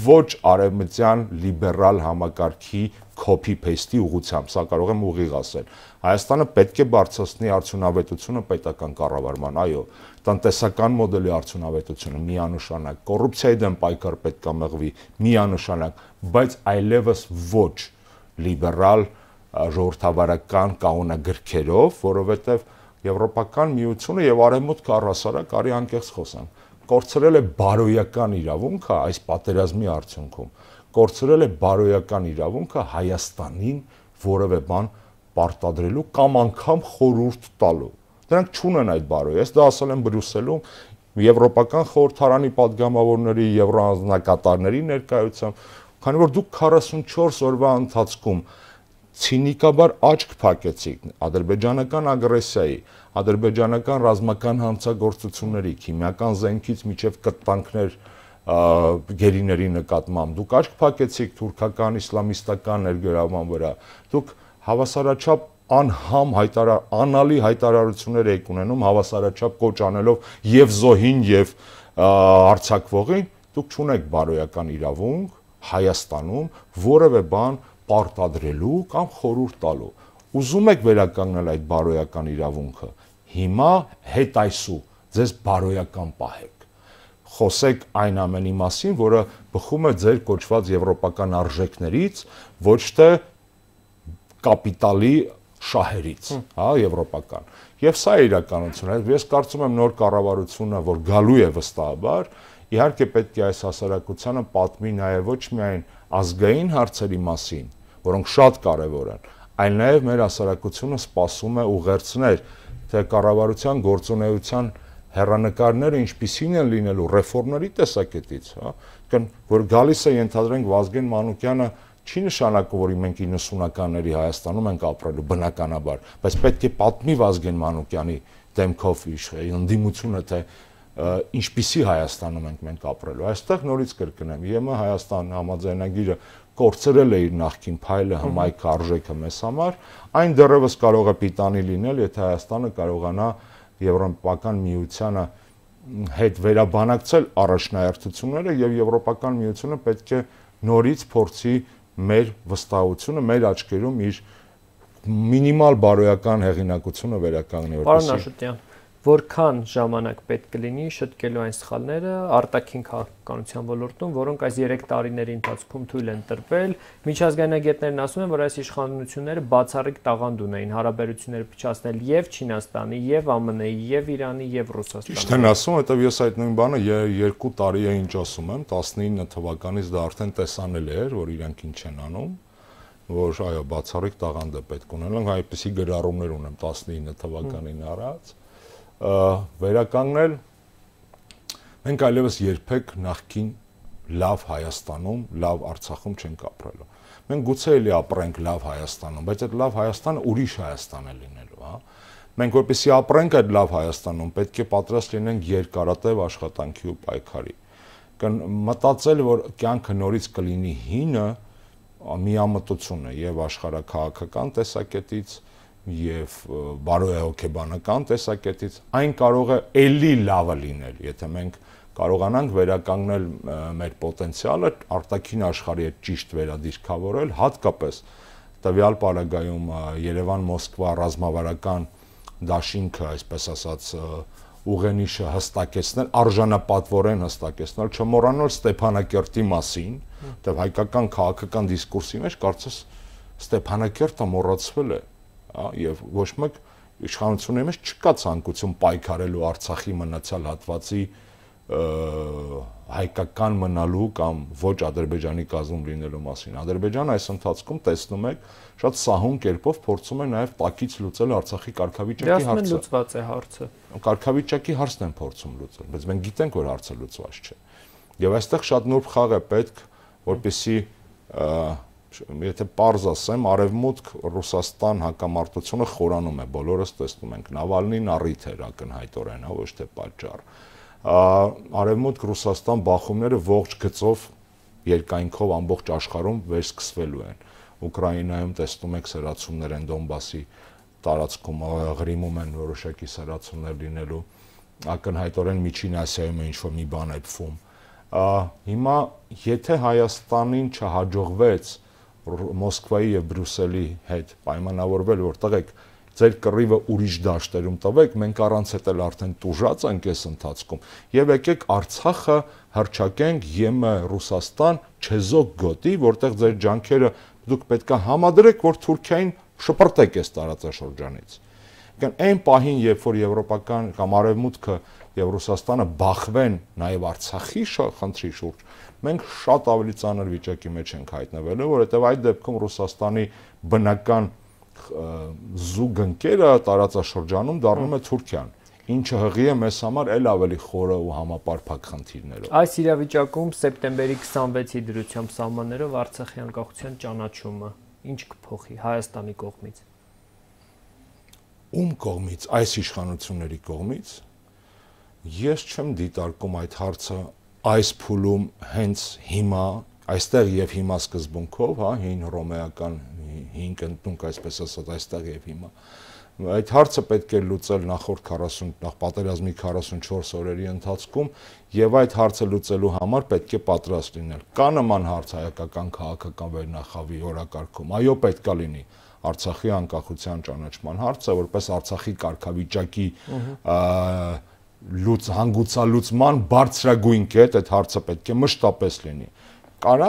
ոչ արևմտյան լիբերալ համակարգի copy-paste-ի ուղությամբ, սա կարող եմ ուղիղ ասել։ Հայաստանը պետք է բարձրացնի արդյունավետությունը պետական կառավարման, այո, տնտեսական մոդելի արդյունավետությունը միանշանակ, կոռուպցիայի դեմ պայքար պետք է մղվի միանշանակ, բայց այլևս ոչ լիբերալ ժողովրդավարական կանոնագրքերով, որովհետև Եվրոպական միությունը եւ արևմուտքը առհասարակ արի անկեղծ խոսան։ Կորցրել է բարոյական իրավունքը այս պատերազմի արդյունքում։ Կորցրել է բարոյական իրավունքը Հայաստանին որևէ բան պարտադրելու կամ անգամ խորուրդ տալու։ Նրանք չունեն այդ բարոյը։ Ես դա ասել եմ Բրյուսելում Եվրոպական խորհրդարանի падգամավորների, եվրոանձնակատարների ներկայությամբ, քանի որ դուք 44 օրվա ընթացքում ցինիկաբար աչք փակեցիք ադրբեջանական ագրեսիայի, ադրբեջանական ռազմական հանցագործությունների, քիմիական զենքից միջև կտանքներ գերիների նկատմամբ։ Դուք աչք փակեցիք թուրքական իսլամիստական ներգրավման վրա։ Դուք հավասարաչափ անհամ հայտարար անալի հայտարարություններ եք ունենում հավասարաչափ կոչանելով եւ զոհին եւ արցակվողին դուք չունեք բարոյական իրավունք Հայաստանում որևէ բան պարտադրելու կամ խորուրդ տալու ուզում եք վերականգնել այդ բարոյական իրավունքը հիմա հետ այսու ձեզ բարոյական պահեք խոսեք այն ամենի մասին որը բխում է ձեր կոչված եվրոպական արժեքներից ոչ թե կապիտալի շահերից, հա, եվրոպական։ Եվ սա է իրականությունը։ Ես կարծում եմ նոր կառավարությունը, որ գալու է վստահաբար, իհարկե պետք է այս հասարակությանը պատմի նաև ոչ միայն ազգային հարցերի մասին, որոնք շատ կարևոր են, այլ նաև մեր հասարակությունը սպասում է ուղերձներ, թե կառավարության գործունեության հերանեկարները ինչպիսին են լինելու ռեֆորմների տեսակետից, հա, կն որ գալիս է ընդհանրենք Վազգեն Մանուկյանը չի նշանակում, որ մենք 90-ականների Հայաստանում ենք ապրելու բնականաբար, բայց պետք է պատմի Վազգեն Մանուկյանի դեմքով իշխե ընդդիմությունը թե ինչպիսի Հայաստանում ենք մենք ապրելու։ Այստեղ նորից կրկնեմ, ԵՄ Հայաստան համաձայնագիրը կորցրել է իր նախքին փայլը, հմայք արժեքը մեզ համար, այն դեռևս կարող է պիտանի լինել, եթե Հայաստանը կարողանա Եվրոպական միությանը հետ վերաբանակցել առաջնահերթությունները եւ Եվրոպական միությունը պետք է նորից փորձի և մեր վստահությունը մեր աչքերում իր մինիմալ բարոյական հեղինակությունը վերականգնի որպես Պարոն Աշոտյան որքան ժամանակ պետք կլինի շտկելու այն սխալները արտաքին քաղաքականության ոլորտում, որոնք այս 3 տարիների ընթացքում թույլ են տրվել։ Միջազգայնագետներն ասում են, որ այս իշխանությունները բացառիկ տաղանդ ունեին հարաբերությունները փչացնել եւ Չինաստանի, եւ ԱՄՆ-ի, եւ Իրանի, եւ Ռուսաստանի։ Ճիշտ են ասում, հետո ես այդ նույն բանը 2 տարի է ինչ ասում եմ, 19 թվականից դա արդեն տեսանել էր, որ իրանք ինչ են անում որ այո բացառիկ տաղանդ է պետք ունենալ, այնպեսի գրառումներ ունեմ 19 թվականին առաջ։ mm -hmm վերականգնել մենք այլևս երբեք նախքին լավ Հայաստանում, լավ Արցախում չենք ապրելու։ Մենք գուցե էլի ապրենք լավ Հայաստանում, բայց այդ լավ Հայաստանը ուրիշ Հայաստան է լինելու, հա։ Մենք որպեսզի ապրենք այդ լավ Հայաստանում, պետք է պատրաստ լինենք երկարատև աշխատանքի ու պայքարի։ Կան մտածել, որ կյանքը նորից կլինի հինը, միամտություն է եւ աշխարհակահաղական տեսակետից, եւ բարոյա հոգեբանական տեսակետից այն կարող է ելի լավը լինել, եթե մենք կարողանանք վերականգնել մեր պոտենցիալը, արտաքին աշխարհի հետ ճիշտ վերադիրքավորել, հատկապես տվյալ պարագայում Երևան-Մոսկվա ռազմավարական դաշինքը, այսպես ասած, ուղենիշը հստակեցնել, արժանապատվորեն հստակեցնել, չմոռանալ Ստեփանակերտի մասին, որտեղ հայկական քաղաքական դիսկուրսի մեջ կարծես Ստեփանակերտը մոռացվել է։ Ա, եւ ոչ մեկ իշխանությունների մեջ չկա ցանկություն պայքարելու Արցախի մնացյալ հատվածի հայկական մնալու կամ ոչ ադրբեջանի կազմում լինելու մասին։ Ադրբեջանը այս ընթացքում տեսնում եք շատ սահուն կերպով փորձում է նաև տակից լուծել Արցախի կարգավիճակի հարցը։ Դե ասում լուծված է հարցը։ Կարգավիճակի հարցն են փորձում լուծել, բայց մենք գիտենք, որ հարցը լուծված չէ։ Եվ այստեղ շատ նուրբ խաղ է պետք, որպեսզի եթե པարզ ասեմ, արևմուտք Ռուսաստան հակամարտությունը խորանում է, բոլորս տեսնում ենք, Նավալնին առիթ էր ակնհայտորեն, հա, ոչ թե պատճառ։ Արևմուտք Ռուսաստան բախումները ողջ գծով երկայնքով ամբողջ աշխարհում վերսկսվելու են։ Ուկրաինայում տեսնում եք սրացումներ են Դոնբասի տարածքում ղրիմում են որոշակի սրացումներ լինելու ակնհայտորեն միջին ասիայում է ինչ որ մի բան է փվում հիմա եթե հայաստանին չհաջողվեց Մոսկվայի եւ Բրյուսելի հետ պայմանավորվել, որ տղեկ ձեր կռիվը ուրիշ դաշտերում տվեք, մենք առանց հետ էլ արդեն տուժած ենք այս ընթացքում եւ եկեք Արցախը հրճակենք ԵՄ Ռուսաստան չեզոք գոտի, որտեղ ձեր ջանքերը դուք պետքա համադրեք, որ Թուրքիային շպրտեք այս տարածաշրջանից։ Կան այն պահին, երբ որ եվրոպական կամ արևմուտքը եւ Ռուսաստանը բախվեն նաեւ Արցախի խնդրի շուրջ, մենք շատ ավելի ծանր վիճակի մեջ ենք հայտնվելու, որովհետև այդ դեպքում Ռուսաստանի բնական զուգընկերը տարածաշրջանում դառնում է Թուրքիան ինչը հղի է մեզ համար ել ավելի խորը ու համապարփակ խնդիրներով։ Այս իրավիճակում սեպտեմբերի 26-ի դրությամբ սահմաններով Արցախի անկախության ճանաչումը ինչ կփոխի Հայաստանի կողմից։ Ում կողմից, այս իշխանությունների կողմից։ Ես չեմ դիտարկում այդ հարցը այս փուլում հենց հիմա, այստեղ եւ հիմա սկզբունքով, հա, հին ռոմեական հին կնտունք, այսպես ասած, այստեղ եւ հիմա այդ հարցը պետք է լուծել նախորդ 40 նախ պատերազմի 44 օրերի ընթացքում եւ այդ հարցը լուծելու համար պետք է պատրաստ լինել։ Կա նման հարց հայկական քաղաքական վերնախավի օրակարգում։ Այո, պետքա լինի Արցախի անկախության ճանաչման հարցը, որպես Արցախի կարգավիճակի Ա, լուծ հանգուցալուծման բարձրագույն կետ այդ հարցը պետք է մշտապես լինի։ Կարա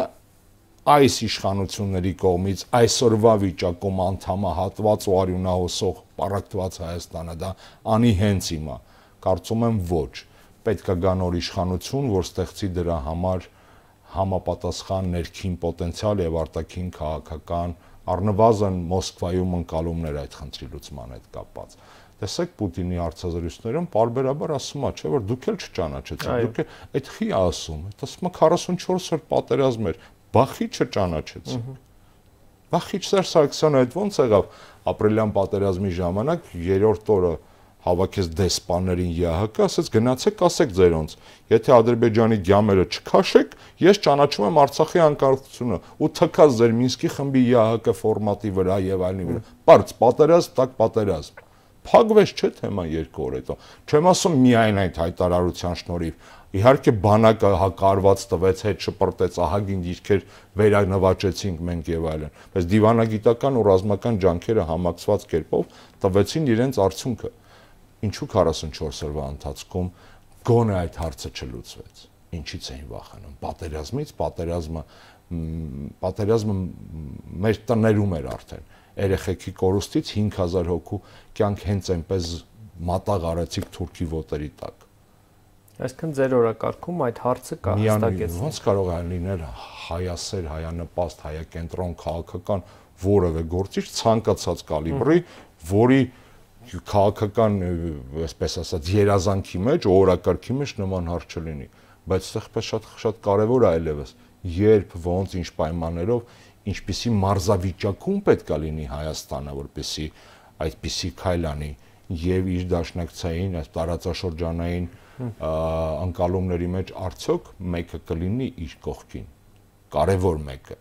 այս իշխանությունների կողմից այսօրվա վիճակում անդամահատված ու արյունահոսող պարակտված Հայաստանը դա անի հենց հիմա։ Կարծում եմ ոչ։ Պետք է գա նոր իշխանություն, որ ստեղծի դրա համար համապատասխան ներքին պոտենցիալ եւ արտաքին քաղաքական առնվազն Մոսկվայում ընկալումներ այդ խնդրի լուծման հետ կապված տեսեք Պուտինի արտազրույցներում parberabar ասում է, չէ՞ որ դուք էլ չճանաչեցիք, դուք այդ խի ասում, այդ ասում է 44 օր պատերազմ էր, բախի չճանաչեցիք։ Բախի Սերժ Սարգսյանը այդ ո՞նց եղավ ապրիլյան պատերազմի ժամանակ երրորդ օրը հավաքեց դեսպաններին ՀՀԿ, ասաց գնացեք ասեք ձերոնց, եթե Ադրբեջանի գյամերը չքաշեք, ես ճանաչում եմ Արցախի անկարգությունը ու թքած ձեր Մինսկի խմբի ՀՀԿ ֆորմատի վրա եւ այլնի վրա։ Պարզ պատերազմ, տակ պատերազմ։ Փակվեց չէ թեման երկու օր հետո։ Չեմ ասում միայն այդ հայտարարության շնորհիվ, Իհարկե բանակը հակարված տվեց, հետ շպրտեց, ահագին դիրքեր վերանվաճեցինք մենք եւ այլն, բայց դիվանագիտական ու ռազմական ջանքերը համակցված կերպով տվեցին իրենց արդյունքը։ Ինչու 44 օրվա ընթացքում գոնե այդ հարցը չլուծվեց։ Ինչից էին վախենում։ Պատերազմից, պատերազմը պատերազմը մեր տներում էր արդեն երեխեքի կորուստից 5000 հոգու կյանք հենց այնպես մատաղ արեցիք Թուրքի ոտերի տակ։ Այսինքն ձեր օրակարգում այդ հարցը կա հստակեցնի։ Ոնց կարող է լինել հայասեր, հայանպաստ, հայակենտրոն քաղաքական որևէ գործիչ ցանկացած կալիբրի, որի քաղաքական, այսպես ասած, երազանքի մեջ, օրակարգի մեջ նման հարց չլինի, բայց այդպես շատ շատ կարևոր է այլևս երբ, ոնց, ինչ պայմաններով ինչպիսի մարզավիճակում պետք է լինի Հայաստանը, որպեսի այդպիսի քայլ անի եւ իր դաշնակցային այս տարածաշրջանային անկալումների մեջ արդյոք մեկը կլինի իր կողքին։ Կարևոր մեկը։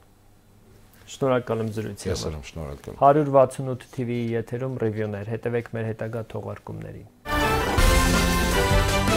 Շնորհակալ եմ զրույցի համար։ Ես եմ շնորհակալ։ 168 TV-ի եթերում ռևյուներ, հետևեք մեր հետագա թողարկումներին։